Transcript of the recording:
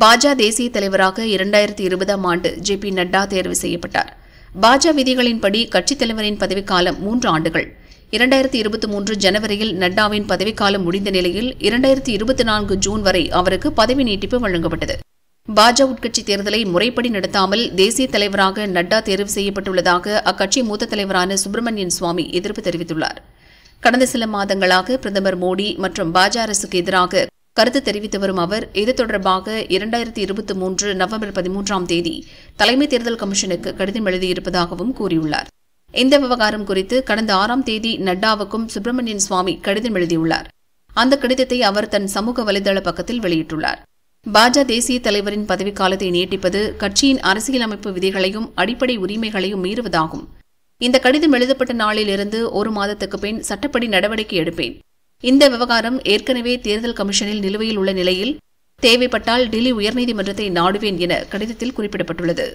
பாஜக தேசிய தலைவராக இரண்டாயிரத்தி இருபதாம் ஆண்டு ஜே பி நட்டா தேர்வு செய்யப்பட்டார் பாஜக விதிகளின்படி கட்சித் தலைவரின் பதவிக்காலம் மூன்று ஆண்டுகள் இரண்டாயிரத்தி இருபத்தி மூன்று ஜனவரியில் நட்டாவின் பதவிக்காலம் முடிந்த நிலையில் இரண்டாயிரத்தி இருபத்தி நான்கு ஜூன் வரை அவருக்கு பதவி நீட்டிப்பு வழங்கப்பட்டது பாஜ உட்கட்சி தேர்தலை முறைப்படி நடத்தாமல் தேசிய தலைவராக நட்டா தேர்வு செய்யப்பட்டுள்ளதாக அக்கட்சி மூத்த தலைவரான சுப்பிரமணியன் சுவாமி எதிர்ப்பு தெரிவித்துள்ளார் கடந்த சில மாதங்களாக பிரதமர் மோடி மற்றும் பாஜ அரசுக்கு எதிராக கருத்து தெரிவித்து வரும் அவர் இது தொடர்பாக இரண்டாயிரத்தி இருபத்தி மூன்று நவம்பர் பதிமூன்றாம் தேதி தலைமை தேர்தல் கமிஷனுக்கு கடிதம் எழுதியிருப்பதாகவும் கூறியுள்ளார் இந்த விவகாரம் குறித்து கடந்த ஆறாம் தேதி நட்டாவுக்கும் சுப்பிரமணியன் சுவாமி கடிதம் எழுதியுள்ளார் அந்த கடிதத்தை அவர் தன் சமூக வலைதள பக்கத்தில் வெளியிட்டுள்ளார் பாஜக தேசிய தலைவரின் பதவிக்காலத்தை நீட்டிப்பது கட்சியின் அரசியலமைப்பு விதிகளையும் அடிப்படை உரிமைகளையும் மீறுவதாகும் இந்த கடிதம் எழுதப்பட்ட நாளிலிருந்து ஒரு மாதத்துக்கு பின் சட்டப்படி நடவடிக்கை எடுப்பேன் இந்த விவகாரம் ஏற்கனவே தேர்தல் கமிஷனில் நிலுவையில் உள்ள நிலையில் தேவைப்பட்டால் டெல்லி உயர்நீதிமன்றத்தை நாடுவேன் என கடிதத்தில் குறிப்பிடப்பட்டுள்ளது